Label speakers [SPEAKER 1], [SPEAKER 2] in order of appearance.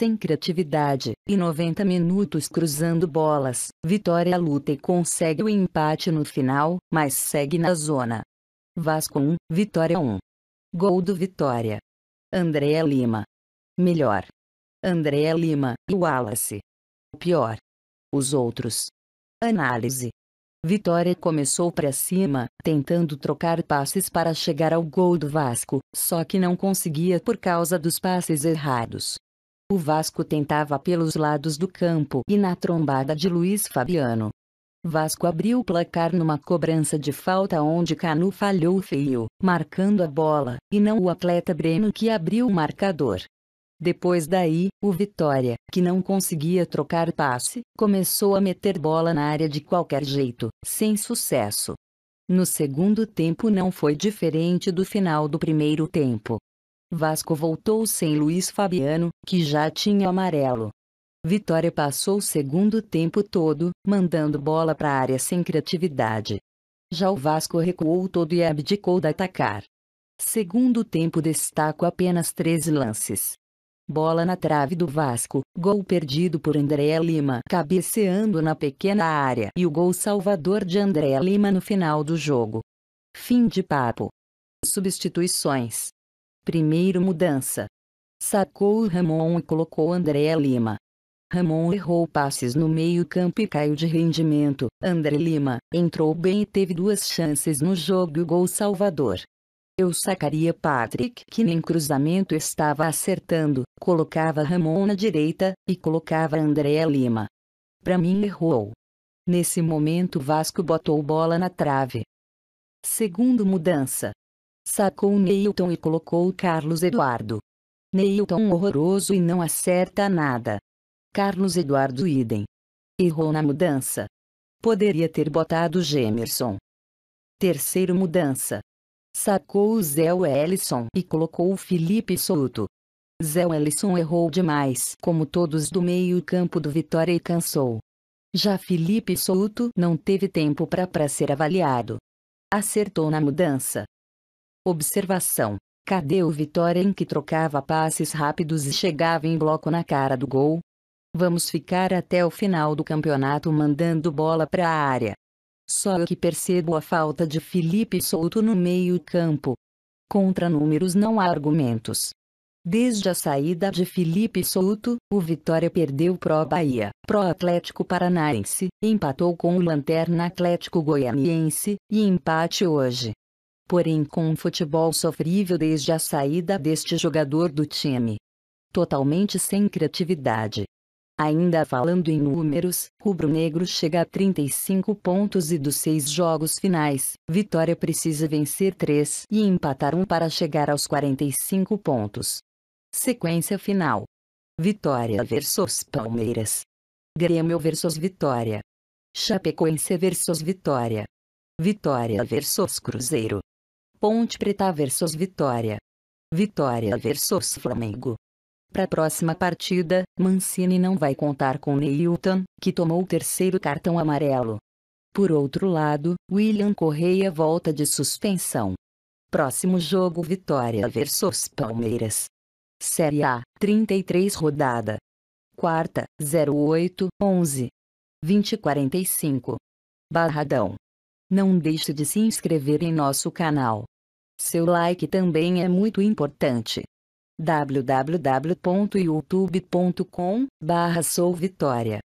[SPEAKER 1] sem criatividade, e 90 minutos cruzando bolas. Vitória luta e consegue o empate no final, mas segue na zona. Vasco 1, Vitória 1. Gol do Vitória. Andréa Lima. Melhor. Andréa Lima e Wallace. Pior. Os outros. Análise. Vitória começou para cima, tentando trocar passes para chegar ao gol do Vasco, só que não conseguia por causa dos passes errados. O Vasco tentava pelos lados do campo e na trombada de Luiz Fabiano. Vasco abriu o placar numa cobrança de falta onde Canu falhou feio, marcando a bola, e não o atleta Breno que abriu o marcador. Depois daí, o Vitória, que não conseguia trocar passe, começou a meter bola na área de qualquer jeito, sem sucesso. No segundo tempo não foi diferente do final do primeiro tempo. Vasco voltou sem Luiz Fabiano, que já tinha amarelo. Vitória passou o segundo tempo todo, mandando bola para a área sem criatividade. Já o Vasco recuou todo e abdicou de atacar. Segundo tempo destaco apenas 13 lances. Bola na trave do Vasco, gol perdido por André Lima cabeceando na pequena área e o gol salvador de André Lima no final do jogo. Fim de papo. Substituições. Primeiro mudança. Sacou Ramon e colocou André Lima. Ramon errou passes no meio-campo e caiu de rendimento. André Lima entrou bem e teve duas chances no jogo e o gol salvador. Eu sacaria Patrick, que nem cruzamento estava acertando, colocava Ramon na direita e colocava André Lima. Para mim errou. Nesse momento Vasco botou bola na trave. Segundo mudança. Sacou Neilton e colocou Carlos Eduardo. Neilton horroroso e não acerta nada. Carlos Eduardo idem. Errou na mudança. Poderia ter botado Gemerson. Terceiro mudança. Sacou o Zé Wellison e colocou o Felipe Souto. Zé Wellison errou demais, como todos do meio-campo do Vitória e cansou. Já Felipe Souto não teve tempo para para ser avaliado. Acertou na mudança. Observação: cadê o Vitória em que trocava passes rápidos e chegava em bloco na cara do gol? Vamos ficar até o final do campeonato mandando bola para a área. Só eu que percebo a falta de Felipe Souto no meio-campo. Contra números não há argumentos. Desde a saída de Felipe Souto, o Vitória perdeu pro Bahia, pro Atlético Paranaense, empatou com o Lanterna Atlético Goianiense, e empate hoje porém com um futebol sofrível desde a saída deste jogador do time. Totalmente sem criatividade. Ainda falando em números, rubro-negro chega a 35 pontos e dos seis jogos finais, Vitória precisa vencer três e empatar um para chegar aos 45 pontos. Sequência final. Vitória versus Palmeiras. Grêmio versus Vitória. Chapecoense versus Vitória. Vitória versus Cruzeiro. Ponte Preta versus Vitória. Vitória versus Flamengo. Para a próxima partida, Mancini não vai contar com Neilton, que tomou o terceiro cartão amarelo. Por outro lado, William Correia volta de suspensão. Próximo jogo Vitória versus Palmeiras. Série A, 33 rodada. Quarta, 08, 11. 2045. Barradão. Não deixe de se inscrever em nosso canal. Seu like também é muito importante. www.youtube.com/souvitória